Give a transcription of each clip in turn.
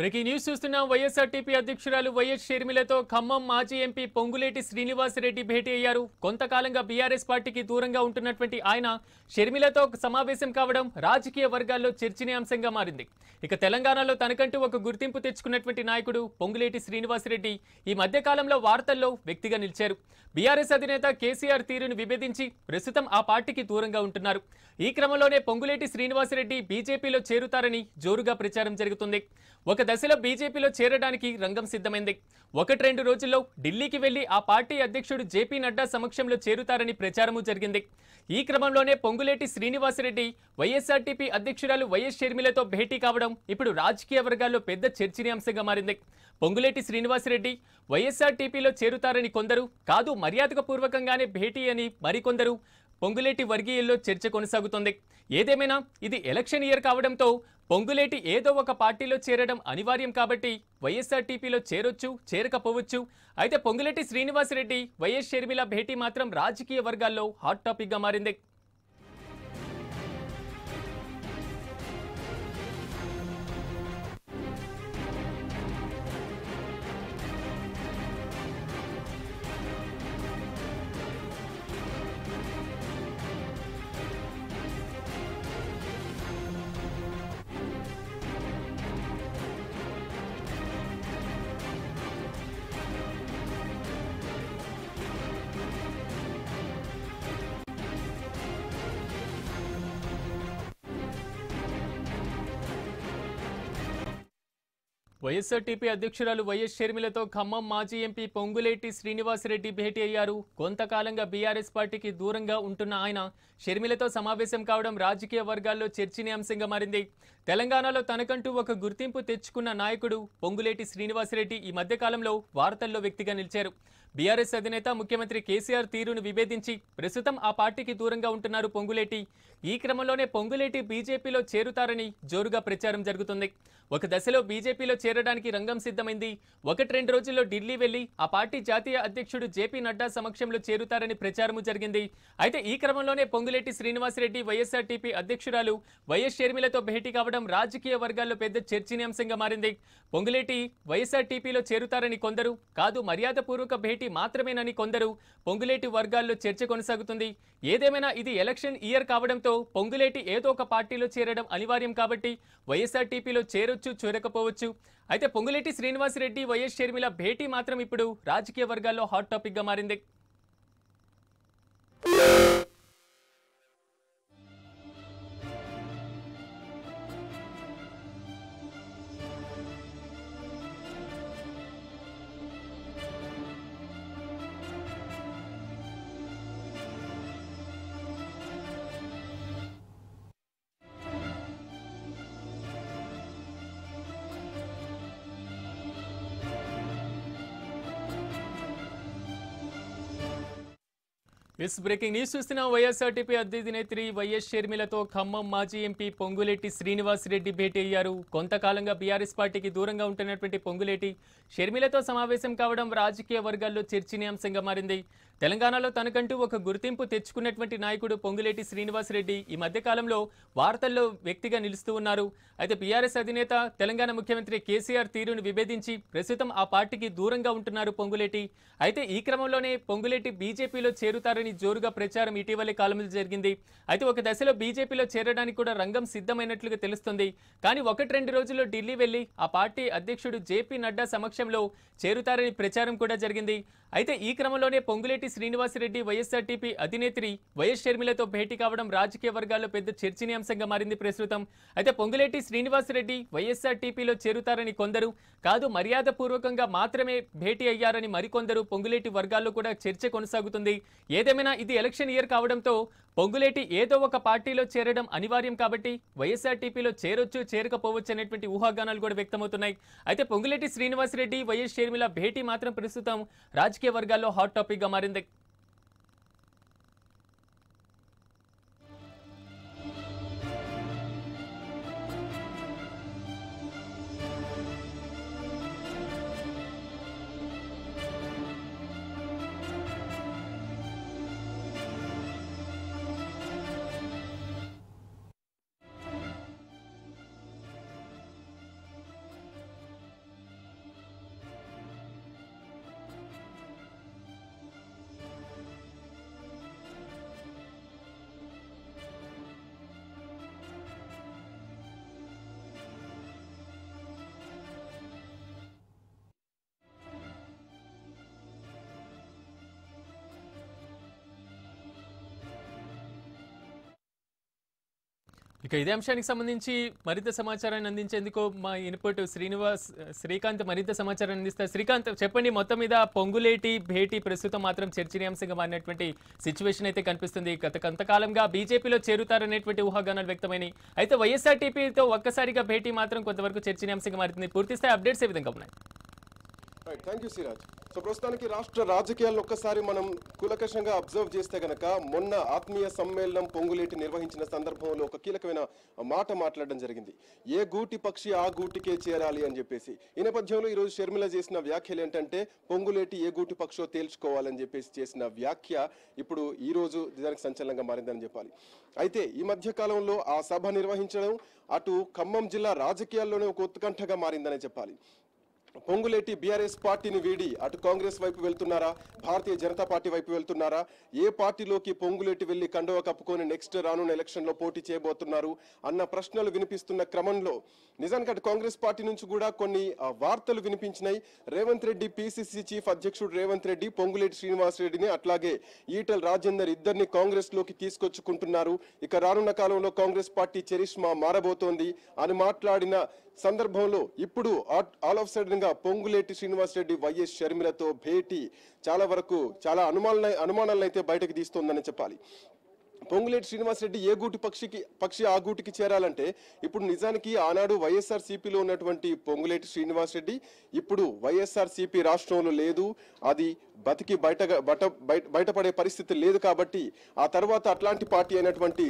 Breaking news చూస్తున్నాం వైఎస్ఆర్టీపీ అధ్యక్షురాలు వైఎస్ షర్మిలతో ఖమ్మం మాజీ ఎంపీ పొంగులేటి శ్రీనివాసరెడ్డి భేటీ అయ్యారు కొంతకాలంగా బీఆర్ఎస్ పార్టీకి దూరంగా ఉంటున్నటువంటి ఆయన షర్మిలతో సమావేశం కావడం రాజకీయ వర్గాల్లో చర్చనీయాంశంగా మారింది ఇక తెలంగాణలో తనకంటూ ఒక గుర్తింపు తెచ్చుకున్నటువంటి నాయకుడు పొంగులేటి శ్రీనివాసరెడ్డి ఈ మధ్యకాలంలో వార్తల్లో వ్యక్తిగా నిలిచారు బీఆర్ఎస్ అధినేత కేసీఆర్ తీరును విభేదించి ప్రస్తుతం ఆ పార్టీకి దూరంగా ఉంటున్నారు ఈ క్రమంలోనే పొంగులేటి శ్రీనివాసరెడ్డి బీజేపీలో చేరుతారని జోరుగా ప్రచారం జరుగుతుంది ఒక దశలో బీజేపీలో చేరడానికి రంగం సిద్ధమైంది ఒకటి రెండు రోజుల్లో ఢిల్లీకి వెళ్లి ఆ పార్టీ అధ్యక్షుడు జేపీ నడ్డా సమక్షంలో చేరుతారని ప్రచారము జరిగింది ఈ క్రమంలోనే పొంగులేటి శ్రీనివాసరెడ్డి వైఎస్ఆర్టీపీ అధ్యక్షురాలు వైఎస్ షర్మిలతో భేటీ కావడం ఇప్పుడు రాజకీయ వర్గాల్లో పెద్ద చర్చనీయాంశంగా మారింది పొంగులేటి శ్రీనివాసరెడ్డి వైఎస్ఆర్టీపీలో చేరుతారని కొందరు కాదు మర్యాదక పూర్వకంగానే భేటీ అని మరికొందరు పొంగులేటి వర్గీయుల్లో చర్చ కొనసాగుతోంది ఏదేమైనా ఇది ఎలక్షన్ ఇయర్ కావడంతో పొంగులేటి ఏదో ఒక పార్టీలో చేరడం అనివార్యం కాబట్టి వైఎస్ఆర్ టీపీలో చేరొచ్చు చేరకపోవచ్చు అయితే పొంగులేటి శ్రీనివాసరెడ్డి వైఎస్ షర్మిల భేటీ మాత్రం రాజకీయ వర్గాల్లో హాట్ టాపిక్గా మారింది వైఎస్ఆర్టీపీ అధ్యక్షురాలు వైఎస్ షర్మిలతో ఖమ్మం మాజీ ఎంపీ పొంగులేటి శ్రీనివాసరెడ్డి భేటీ అయ్యారు కొంతకాలంగా బీఆర్ఎస్ పార్టీకి దూరంగా ఉంటున్న ఆయన షర్మిలతో సమావేశం కావడం రాజకీయ వర్గాల్లో చర్చనీయాంశంగా మారింది తెలంగాణలో తనకంటూ ఒక గుర్తింపు తెచ్చుకున్న నాయకుడు పొంగులేటి శ్రీనివాసరెడ్డి ఈ మధ్యకాలంలో వార్తల్లో వ్యక్తిగా నిలిచారు బీఆర్ఎస్ అధినేత ముఖ్యమంత్రి కేసీఆర్ తీరును విభేదించి ప్రస్తుతం ఆ పార్టీకి దూరంగా ఉంటున్నారు పొంగులేటి ఈ క్రమంలోనే పొంగులేటి బీజేపీలో చేరుతారని జోరుగా ప్రచారం జరుగుతుంది ఒక దశలో బీజేపీలో చేరడానికి రంగం సిద్ధమైంది ఒకటి రెండు రోజుల్లో ఢిల్లీ వెళ్లి ఆ పార్టీ జాతీయ అధ్యక్షుడు జేపీ నడ్డా సమక్షంలో చేరుతారని ప్రచారము జరిగింది అయితే ఈ క్రమంలోనే పొంగులేటి శ్రీనివాసరెడ్డి వైఎస్ఆర్టీపీ అధ్యక్షురాలు వైఎస్ షర్మిలతో భేటీ కావడం రాజకీయ వర్గాల్లో పెద్ద చర్చనీయాంశంగా మారింది పొంగులేటి వైఎస్ఆర్టీపీలో చేరుతారని కొందరు కాదు మర్యాదపూర్వక భేటీ పొంగులేటి మాత్రమేనని కొందరు పొంగులేటి వర్గాల్లో చర్చ కొనసాగుతుంది ఏదేమైనా ఇది ఎలక్షన్ ఇయర్ కావడంతో పొంగులేటి ఏదో ఒక పార్టీలో చేరడం అనివార్యం కాబట్టి వైఎస్ఆర్టీపీలో చేరొచ్చు చేరకపోవచ్చు అయితే పొంగులేటి శ్రీనివాసరెడ్డి వైఎస్ షర్మిల భేటీ మాత్రం ఇప్పుడు రాజకీయ వర్గాల్లో హాట్ టాపిక్గా మారింది మిస్ బ్రేకింగ్ న్యూస్ చూస్తున్న వైఎస్ఆర్టీపీ అధినేత్రి వైఎస్ షర్మిలతో ఖమ్మం మాజీ ఎంపీ పొంగులేటి శ్రీనివాసరెడ్డి భేటీ అయ్యారు కొంతకాలంగా బీఆర్ఎస్ పార్టీకి దూరంగా ఉంటున్నటువంటి పొంగులేటి షర్మిలతో సమావేశం కావడం రాజకీయ వర్గాల్లో చర్చనీయాంశంగా మారింది తెలంగాణలో తనకంటూ ఒక గుర్తింపు తెచ్చుకున్నటువంటి నాయకుడు పొంగులేటి శ్రీనివాసరెడ్డి ఈ మధ్యకాలంలో వార్తల్లో వ్యక్తిగా నిలుస్తూ ఉన్నారు అయితే బీఆర్ఎస్ అధినేత తెలంగాణ ముఖ్యమంత్రి కేసీఆర్ తీరును విభేదించి ప్రస్తుతం ఆ పార్టీకి దూరంగా ఉంటున్నారు పొంగులేటి అయితే ఈ క్రమంలోనే పొంగులేటి బీజేపీలో చేరుతారని జోరుగా ప్రచారం ఇటీవలే కాలంలో జరిగింది అయితే ఒక దశలో బీజేపీలో చేరడానికి కూడా రంగం సిద్ధమైనట్లుగా తెలుస్తుంది కానీ ఒకటి రెండు రోజుల్లో ఢిల్లీ వెళ్లి ఆ పార్టీ అధ్యక్షుడు జేపీ నడ్డా సమక్షంలో చేరుతారని ప్రచారం కూడా జరిగింది అయితే ఈ క్రమంలోనే పొంగులేటి శ్రీనివాసరెడ్డి వైఎస్ఆర్టీపీ అధినేత్రి వైఎస్ షర్మిలతో భేటీ కావడం రాజకీయ వర్గాల్లో పెద్ద చర్చనీయాంశంగా మారింది ప్రస్తుతం అయితే పొంగులేటి శ్రీనివాసరెడ్డి వైఎస్ఆర్టీపీలో చేరుతారని కొందరు కాదు మర్యాదపూర్వకంగా మాత్రమే భేటీ అయ్యారని మరికొందరు పొంగులేటి వర్గాల్లో కూడా చర్చ కొనసాగుతుంది ఏదేమైనా ఇది ఎలక్షన్ ఇయర్ కావడంతో పొంగులేటి ఏదో ఒక పార్టీలో చేరడం అనివార్యం కాబట్టి వైఎస్ఆర్టీపీలో చేరొచ్చు చేరకపోవచ్చు అనేటువంటి ఊహాగానాలు కూడా వ్యక్తమవుతున్నాయి అయితే పొంగులేటి శ్రీనివాసరెడ్డి వైఎస్ షేర్మిల భేటీ మాత్రం ప్రస్తుతం రాజకీయ వర్గాల్లో హాట్ టాపిక్గా మారింది ఇక ఇదే అంశానికి సంబంధించి మరింత సమాచారాన్ని అందించేందుకు మా ఇన్పుట్ శ్రీనివాస్ శ్రీకాంత్ మరింత సమాచారాన్ని అందిస్తారు శ్రీకాంత్ చెప్పండి మొత్తం మీద పొంగులేటి భేటీ ప్రస్తుతం మాత్రం చర్చనీయాంశంగా మారినటువంటి సిచ్యువేషన్ అయితే కనిపిస్తుంది గత కొంతకాలంగా బీజేపీలో చేరుతారనేటువంటి ఊహాగానాలు వ్యక్తమైనవి అయితే వైఎస్ఆర్టీపీతో ఒక్కసారిగా భేటీ మాత్రం కొంతవరకు చర్చనీయాంశంగా మారుతుంది పూర్తిస్థాయి అప్డేట్స్ ఏ విధంగా ఉన్నాయి థ్యాంక్ యూ సిరాజ్ సో ప్రస్తుతానికి రాష్ట్ర రాజకీయాల్లో ఒక్కసారి మనం కులకషంగా అబ్జర్వ్ చేస్తే గనక మొన్న ఆత్మీయ సమ్మేళనం పొంగులేటి నిర్వహించిన సందర్భంలో ఒక కీలకమైన మాట మాట్లాడడం జరిగింది ఏ గూటి పక్షి ఆ గూటికే చేరాలి అని చెప్పేసి ఈ నేపథ్యంలో ఈరోజు షర్మిల చేసిన వ్యాఖ్యలు ఏంటంటే పొంగులేటి ఏ గూటి పక్షో తేల్చుకోవాలని చెప్పేసి చేసిన వ్యాఖ్య ఇప్పుడు ఈ రోజు దానికి సంచలనంగా మారిందని చెప్పాలి అయితే ఈ మధ్య కాలంలో ఆ సభ నిర్వహించడం అటు ఖమ్మం జిల్లా రాజకీయాల్లోనే ఒక ఉత్కంఠగా మారిందనే చెప్పాలి పొంగులేటి బీఆర్ఎస్ పార్టీని వీడి అటు కాంగ్రెస్ వైపు వెళ్తున్నారా భారతీయ జనతా పార్టీ వైపు వెళ్తున్నారా ఏ పార్టీలోకి పొంగులేటి వెళ్లి కండవ కప్పుకొని నెక్స్ట్ రానున్న ఎలక్షన్లో పోటీ చేయబోతున్నారు అన్న ప్రశ్నలు వినిపిస్తున్న క్రమంలో నిజానికి అటు కాంగ్రెస్ పార్టీ నుంచి కూడా కొన్ని వార్తలు వినిపించినాయి రేవంత్ రెడ్డి పిసిసి చీఫ్ అధ్యక్షుడు రేవంత్ రెడ్డి పొంగులేటి శ్రీనివాసరెడ్డిని అట్లాగే ఈటల రాజేందర్ ఇద్దరిని కాంగ్రెస్ లోకి తీసుకొచ్చుకుంటున్నారు ఇక రానున్న కాలంలో కాంగ్రెస్ పార్టీ చరిష్మా మారబోతోంది అని మాట్లాడిన సందర్భంలో ఇప్పుడు ఆల్ ఆఫ్ సడన్ గా పొంగులేటి శ్రీనివాసరెడ్డి వైఎస్ షర్మిలతో భేటీ చాలా వరకు చాలా అనుమానాలను అయితే బయటకు తీస్తోందని చెప్పాలి పొంగులేటి శ్రీనివాసరెడ్డి ఏ గూటి పక్షికి పక్షి ఆ గూటికి చేరాలంటే ఇప్పుడు నిజానికి ఆనాడు వైఎస్ఆర్ సిపిలో ఉన్నటువంటి పొంగులేటి శ్రీనివాసరెడ్డి ఇప్పుడు వైఎస్ఆర్ సిపి రాష్ట్రంలో లేదు అది బతికి బయట బట బయట బయటపడే పరిస్థితి లేదు కాబట్టి ఆ తర్వాత అట్లాంటి పార్టీ అయినటువంటి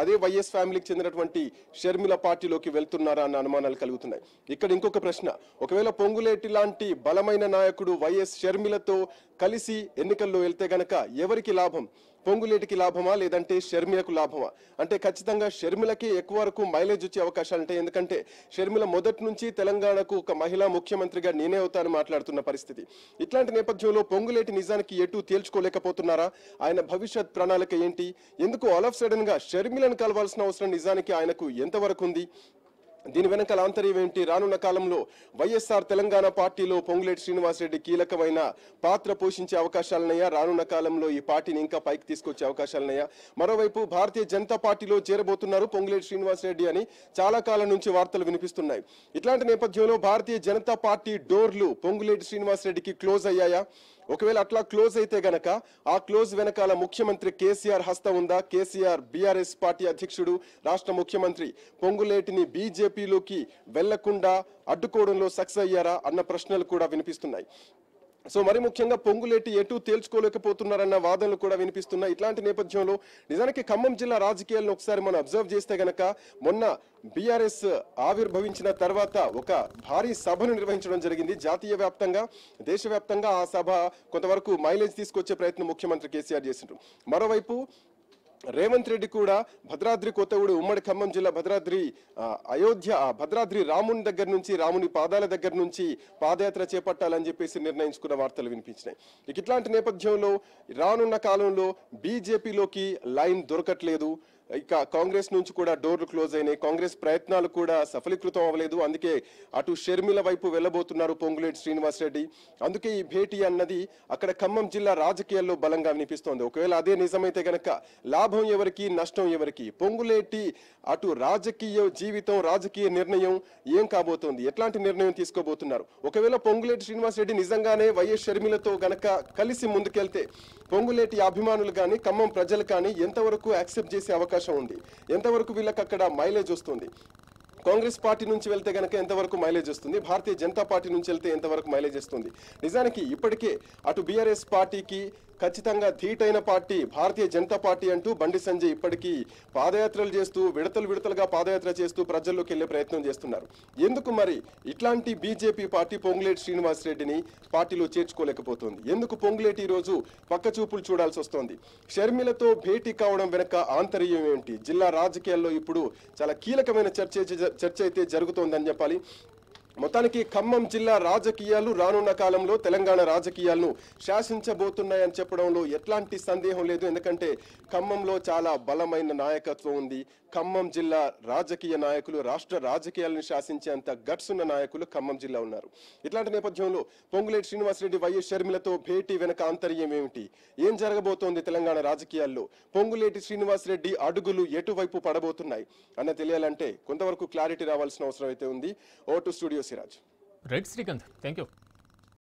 అదే వైఎస్ ఫ్యామిలీకి చెందినటువంటి షర్మిల పార్టీలోకి వెళ్తున్నారా అన్న అనుమానాలు కలుగుతున్నాయి ఇక్కడ ఇంకొక ప్రశ్న ఒకవేళ పొంగులేటి లాంటి బలమైన నాయకుడు వైఎస్ షర్మిలతో కలిసి ఎన్నికల్లో వెళ్తే గనక ఎవరికి లాభం పొంగులేటికి లాభమా లేదంటే షర్మిలకు లాభమా అంటే ఖచ్చితంగా షర్మిలకి ఎక్కువ వరకు మైలేజ్ వచ్చే అవకాశాలు ఉంటాయి ఎందుకంటే షర్మిల మొదటి నుంచి తెలంగాణకు ఒక మహిళా ముఖ్యమంత్రిగా నేనే అవుతానని మాట్లాడుతున్న పరిస్థితి ఇట్లాంటి నేపథ్యంలో పొంగులేటి నిజానికి ఎటు తేల్చుకోలేకపోతున్నారా ఆయన భవిష్యత్ ప్రణాళిక ఏంటి ఎందుకు ఆల్ ఆఫ్ సడన్ గా షర్మిలను కలవాల్సిన అవసరం నిజానికి ఆయనకు ఎంతవరకు ఉంది దీని వెనకాల ఆంతర్యం ఏంటి రానున్న కాలంలో వైఎస్ఆర్ తెలంగాణ పార్టీలో పొంగులేటి శ్రీనివాసరెడ్డి కీలకమైన పాత్ర పోషించే అవకాశాలున్నాయా రానున్న కాలంలో ఈ పార్టీని ఇంకా పైకి తీసుకొచ్చే అవకాశాలున్నాయా మరోవైపు భారతీయ జనతా పార్టీలో చేరబోతున్నారు పొంగులేటి శ్రీనివాసరెడ్డి అని చాలా కాలం నుంచి వార్తలు వినిపిస్తున్నాయి ఇట్లాంటి నేపథ్యంలో భారతీయ జనతా పార్టీ డోర్లు పొంగులేటి శ్రీనివాసరెడ్డికి క్లోజ్ అయ్యాయా ఒకవేళ అట్లా క్లోజ్ అయితే గనక ఆ క్లోజ్ వెనకాల ముఖ్యమంత్రి కేసీఆర్ హస్త ఉందా కేసీఆర్ బీఆర్ఎస్ పార్టీ అధ్యక్షుడు రాష్ట్ర ముఖ్యమంత్రి పొంగులేటిని బీజేపీలోకి వెళ్లకుండా అడ్డుకోవడంలో సక్సెస్ అయ్యారా అన్న ప్రశ్నలు కూడా వినిపిస్తున్నాయి సో మరి ముఖ్యంగా పొంగులేటి ఎటు తేల్చుకోలేకపోతున్నారన్న వాదనలు కూడా వినిపిస్తున్నాయి ఇట్లాంటి నేపథ్యంలో నిజానికి ఖమ్మం జిల్లా రాజకీయాలను ఒకసారి మనం అబ్జర్వ్ చేస్తే గనక మొన్న బీఆర్ఎస్ ఆవిర్భవించిన తర్వాత ఒక భారీ సభను నిర్వహించడం జరిగింది జాతీయ వ్యాప్తంగా దేశవ్యాప్తంగా ఆ సభ కొంతవరకు మైలేజ్ తీసుకొచ్చే ప్రయత్నం ముఖ్యమంత్రి కేసీఆర్ చేసిండ్రు మరోవైపు రేవంత్ రెడ్డి కూడా భద్రాద్రి కొత్తగూడి ఉమ్మడి ఖమ్మం జిల్లా భద్రాద్రి అయోధ్య భద్రాద్రి రాముని దగ్గర నుంచి రాముని పాదాల దగ్గర నుంచి పాదయాత్ర చేపట్టాలని చెప్పేసి నిర్ణయించుకున్న వార్తలు వినిపించినాయి ఇక ఇట్లాంటి నేపథ్యంలో రానున్న కాలంలో బీజేపీలోకి లైన్ దొరకట్లేదు ఇక కాంగ్రెస్ నుంచి కూడా డోర్లు క్లోజ్ అయినాయి కాంగ్రెస్ ప్రయత్నాలు కూడా సఫలీకృతం అవ్వలేదు అందుకే అటు షర్మిల వైపు వెళ్ళబోతున్నారు పొంగులేటి శ్రీనివాసరెడ్డి అందుకే ఈ భేటీ అన్నది అక్కడ ఖమ్మం జిల్లా రాజకీయాల్లో బలంగా వినిపిస్తోంది ఒకవేళ అదే నిజమైతే గనక లాభం ఎవరికి నష్టం ఎవరికి పొంగులేటి అటు రాజకీయ జీవితం రాజకీయ నిర్ణయం ఏం కాబోతోంది ఎట్లాంటి నిర్ణయం తీసుకోబోతున్నారు ఒకవేళ పొంగులేటి శ్రీనివాసరెడ్డి నిజంగానే వైఎస్ షర్మిలతో గనక కలిసి ముందుకెళ్తే పొంగులేటి అభిమానులు కానీ ఖమ్మం ప్రజలు కానీ ఎంతవరకు యాక్సెప్ట్ చేసే అవకాశం అవకాశం ఉంది ఎంతవరకు వీళ్ళకి అక్కడ మైలేజ్ వస్తుంది కాంగ్రెస్ పార్టీ నుంచి వెళ్తే కనుక ఎంతవరకు మైలేజ్ వస్తుంది భారతీయ జనతా పార్టీ నుంచి వెళ్తే ఎంతవరకు మైలేజ్ వస్తుంది నిజానికి ఇప్పటికే అటు బీఆర్ఎస్ పార్టీకి ఖచ్చితంగా థీటైన పార్టీ భారతీయ జనతా పార్టీ అంటూ బండి సంజయ్ ఇప్పటికీ పాదయాత్రలు చేస్తూ విడతలు విడతలుగా పాదయాత్ర చేస్తూ ప్రజల్లోకి వెళ్లే ప్రయత్నం చేస్తున్నారు ఎందుకు మరి ఇట్లాంటి బీజేపీ పార్టీ పొంగులేటి శ్రీనివాసరెడ్డిని పార్టీలో చేర్చుకోలేకపోతుంది ఎందుకు పొంగులేటి ఈరోజు పక్క చూపులు చూడాల్సి వస్తోంది షర్మిలతో భేటీ కావడం వెనక ఆంతర్యం ఏమిటి జిల్లా రాజకీయాల్లో ఇప్పుడు చాలా కీలకమైన చర్చ చర్చ అయితే జరుగుతోందని చెప్పాలి మొత్తానికి ఖమ్మం జిల్లా రాజకీయాలు రానున్న కాలంలో తెలంగాణ రాజకీయాలను శాసించబోతున్నాయని చెప్పడంలో ఎట్లాంటి సందేహం లేదు ఎందుకంటే ఖమ్మంలో చాలా బలమైన నాయకత్వం ఉంది ఖమ్మం జిల్లా రాజకీయ నాయకులు రాష్ట్ర రాజకీయాలను శాసించేంత గట్స్ ఉన్న నాయకులు ఖమ్మం జిల్లా ఉన్నారు ఇట్లాంటి నేపథ్యంలో పొంగులేటి శ్రీనివాసరెడ్డి వైఎస్ షర్మిలతో భేటీ వెనక ఆంతర్యం ఏమిటి ఏం జరగబోతోంది తెలంగాణ రాజకీయాల్లో పొంగులేటి శ్రీనివాసరెడ్డి అడుగులు ఎటువైపు పడబోతున్నాయి అన్న తెలియాలంటే కొంతవరకు క్లారిటీ రావాల్సిన అవసరం అయితే ఉంది ఓటు studio Siraj. Right, Srikanth. Thank you.